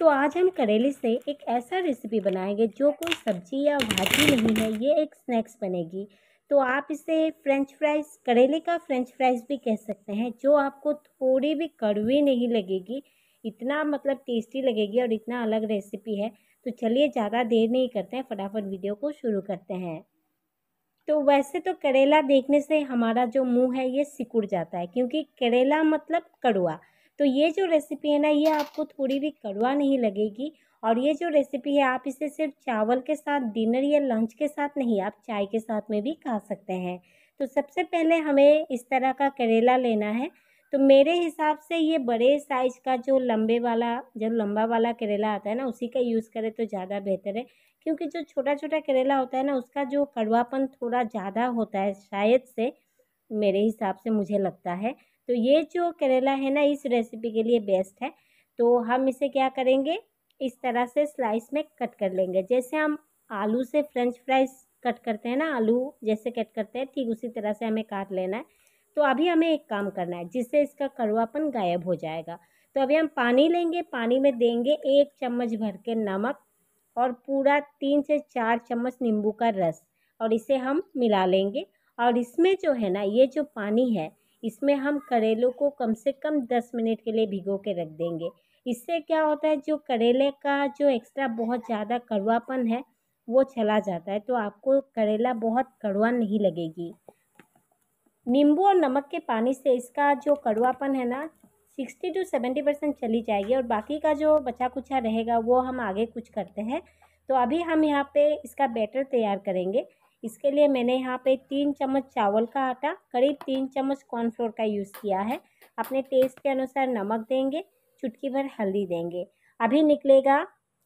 तो आज हम करेले से एक ऐसा रेसिपी बनाएंगे जो कोई सब्जी या भाजी नहीं है ये एक स्नैक्स बनेगी तो आप इसे फ्रेंच फ्राइज करेले का फ्रेंच फ्राइज भी कह सकते हैं जो आपको थोड़ी भी कड़वी नहीं लगेगी इतना मतलब टेस्टी लगेगी और इतना अलग रेसिपी है तो चलिए ज़्यादा देर नहीं करते हैं फटाफट वीडियो को शुरू करते हैं तो वैसे तो करेला देखने से हमारा जो मुंह है ये सिकुड़ जाता है क्योंकि करेला मतलब कड़वा तो ये जो रेसिपी है ना ये आपको थोड़ी भी कड़वा नहीं लगेगी और ये जो रेसिपी है आप इसे सिर्फ चावल के साथ डिनर या लंच के साथ नहीं आप चाय के साथ में भी खा सकते हैं तो सबसे पहले हमें इस तरह का करेला लेना है तो मेरे हिसाब से ये बड़े साइज का जो लंबे वाला जो लंबा वाला करेला आता है ना उसी का यूज़ करें तो ज़्यादा बेहतर है क्योंकि जो छोटा छोटा करेला होता है ना उसका जो कड़वापन थोड़ा ज़्यादा होता है शायद से मेरे हिसाब से मुझे लगता है तो ये जो करेला है ना इस रेसिपी के लिए बेस्ट है तो हम इसे क्या करेंगे इस तरह से स्लाइस में कट कर लेंगे जैसे हम आलू से फ्रेंच फ्राइज कट करते हैं ना आलू जैसे कट करते हैं ठीक उसी तरह से हमें काट लेना है तो अभी हमें एक काम करना है जिससे इसका कड़वापन गायब हो जाएगा तो अभी हम पानी लेंगे पानी में देंगे एक चम्मच भर के नमक और पूरा तीन से चार चम्मच नींबू का रस और इसे हम मिला लेंगे और इसमें जो है ना ये जो पानी है इसमें हम करेलों को कम से कम दस मिनट के लिए भिगो के रख देंगे इससे क्या होता है जो करेले का जो एक्स्ट्रा बहुत ज़्यादा कड़वापन है वो चला जाता है तो आपको करेला बहुत कड़वा नहीं लगेगी नींबू और नमक के पानी से इसका जो कड़वापन है ना सिक्सटी टू सेवेंटी परसेंट चली जाएगी और बाकी का जो बचा कुचा रहेगा वो हम आगे कुछ करते हैं तो अभी हम यहाँ पे इसका बैटर तैयार करेंगे इसके लिए मैंने यहाँ पे तीन चम्मच चावल का आटा करीब तीन चम्मच कॉर्नफ्लोर का यूज़ किया है अपने टेस्ट के अनुसार नमक देंगे चुटकी भर हल्दी देंगे अभी निकलेगा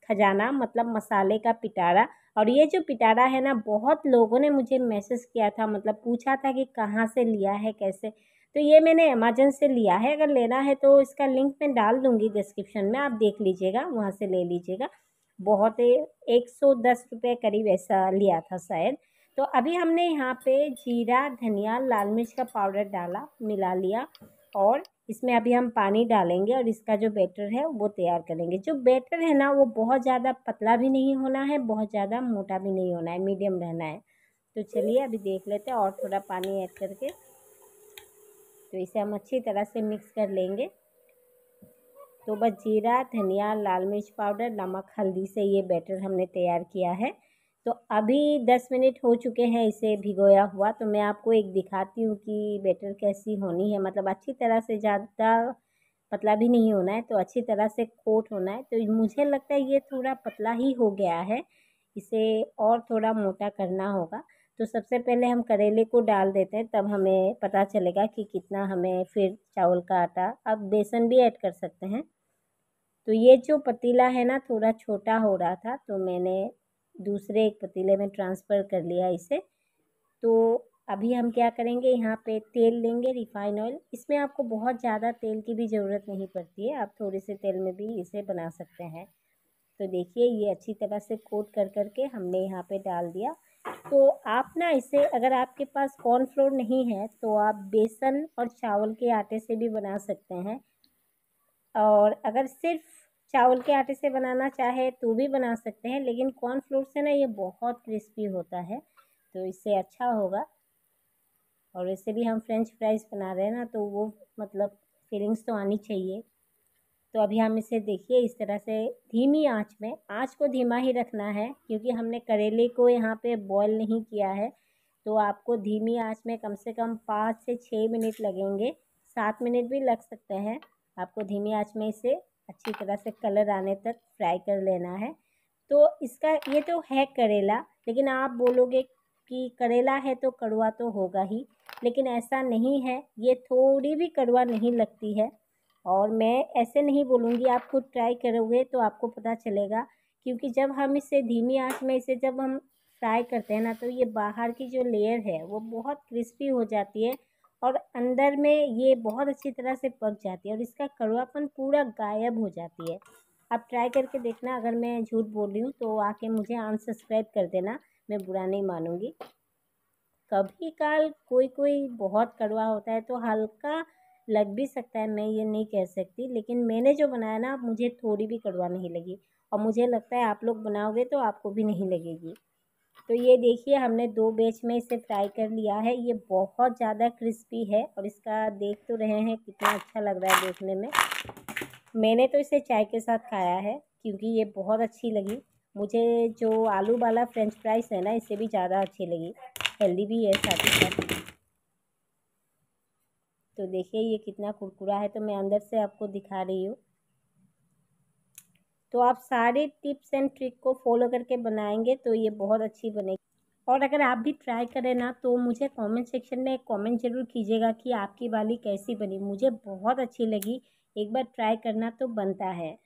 खजाना मतलब मसाले का पिटारा और ये जो पिटारा है ना बहुत लोगों ने मुझे मैसेज किया था मतलब पूछा था कि कहाँ से लिया है कैसे तो ये मैंने अमेजन से लिया है अगर लेना है तो इसका लिंक मैं डाल दूँगी डिस्क्रिप्शन में आप देख लीजिएगा वहाँ से ले लीजिएगा बहुत एक सौ दस रुपये करीब ऐसा लिया था शायद तो अभी हमने यहाँ पे जीरा धनिया लाल मिर्च का पाउडर डाला मिला लिया और इसमें अभी हम पानी डालेंगे और इसका जो बैटर है वो तैयार करेंगे जो बैटर है ना वो बहुत ज़्यादा पतला भी नहीं होना है बहुत ज़्यादा मोटा भी नहीं होना है मीडियम रहना है तो चलिए अभी देख लेते हैं और थोड़ा पानी ऐड करके तो इसे हम अच्छी तरह से मिक्स कर लेंगे तो बस जीरा धनिया लाल मिर्च पाउडर नमक हल्दी से ये बैटर हमने तैयार किया है तो अभी दस मिनट हो चुके हैं इसे भिगोया हुआ तो मैं आपको एक दिखाती हूँ कि बेटर कैसी होनी है मतलब अच्छी तरह से ज़्यादा पतला भी नहीं होना है तो अच्छी तरह से कोट होना है तो मुझे लगता है ये थोड़ा पतला ही हो गया है इसे और थोड़ा मोटा करना होगा तो सबसे पहले हम करेले को डाल देते हैं तब हमें पता चलेगा कि कितना हमें फिर चावल का आटा अब बेसन भी ऐड कर सकते हैं तो ये जो पतीला है ना थोड़ा छोटा हो रहा था तो मैंने दूसरे एक पतीले में ट्रांसफ़र कर लिया इसे तो अभी हम क्या करेंगे यहाँ पे तेल लेंगे रिफाइन ऑयल इसमें आपको बहुत ज़्यादा तेल की भी ज़रूरत नहीं पड़ती है आप थोड़े से तेल में भी इसे बना सकते हैं तो देखिए ये अच्छी तरह से कोट कर कर के हमने यहाँ पे डाल दिया तो आप ना इसे अगर आपके पास कॉर्नफ्लोर नहीं है तो आप बेसन और चावल के आटे से भी बना सकते हैं और अगर सिर्फ चावल के आटे से बनाना चाहे तो भी बना सकते हैं लेकिन कॉर्न फ्लोर से ना ये बहुत क्रिस्पी होता है तो इससे अच्छा होगा और वैसे भी हम फ्रेंच फ्राइज़ बना रहे हैं ना तो वो मतलब फीलिंग्स तो आनी चाहिए तो अभी हम इसे देखिए इस तरह से धीमी आंच में आंच को धीमा ही रखना है क्योंकि हमने करेले को यहाँ पे बॉईल नहीं किया है तो आपको धीमी आंच में कम से कम पाँच से छः मिनट लगेंगे सात मिनट भी लग सकते हैं आपको धीमी आंच में इसे अच्छी तरह से कलर आने तक फ्राई कर लेना है तो इसका ये तो है करेला लेकिन आप बोलोगे कि करेला है तो कड़वा तो होगा ही लेकिन ऐसा नहीं है ये थोड़ी भी कड़वा नहीं लगती है और मैं ऐसे नहीं बोलूँगी आप खुद ट्राई करोगे तो आपको पता चलेगा क्योंकि जब हम इसे धीमी आँच में इसे जब हम फ्राई करते हैं ना तो ये बाहर की जो लेयर है वो बहुत क्रिस्पी हो जाती है और अंदर में ये बहुत अच्छी तरह से पक जाती है और इसका कड़वापन पूरा गायब हो जाती है आप ट्राई करके देखना अगर मैं झूठ बोल रही हूँ तो आके मुझे अनसब्सक्राइब कर देना मैं बुरा नहीं मानूँगी कभी काल कोई कोई बहुत कड़वा होता है तो हल्का लग भी सकता है मैं ये नहीं कह सकती लेकिन मैंने जो बनाया ना मुझे थोड़ी भी कड़वा नहीं लगी और मुझे लगता है आप लोग बनाओगे तो आपको भी नहीं लगेगी तो ये देखिए हमने दो बेच में इसे फ्राई कर लिया है ये बहुत ज़्यादा क्रिस्पी है और इसका देख तो रहे हैं कितना अच्छा लग रहा है देखने में मैंने तो इसे चाय के साथ खाया है क्योंकि ये बहुत अच्छी लगी मुझे जो आलू वाला फ्रेंच फ्राइज है ना इससे भी ज़्यादा अच्छी लगी हेल्दी भी है साथ ही साथ तो देखिए ये कितना कुरकुरा है तो मैं अंदर से आपको दिखा रही हूँ तो आप सारे टिप्स एंड ट्रिक को फॉलो करके बनाएंगे तो ये बहुत अच्छी बनेगी और अगर आप भी ट्राई करें ना तो मुझे कमेंट सेक्शन में कमेंट ज़रूर कीजिएगा कि आपकी वाली कैसी बनी मुझे बहुत अच्छी लगी एक बार ट्राई करना तो बनता है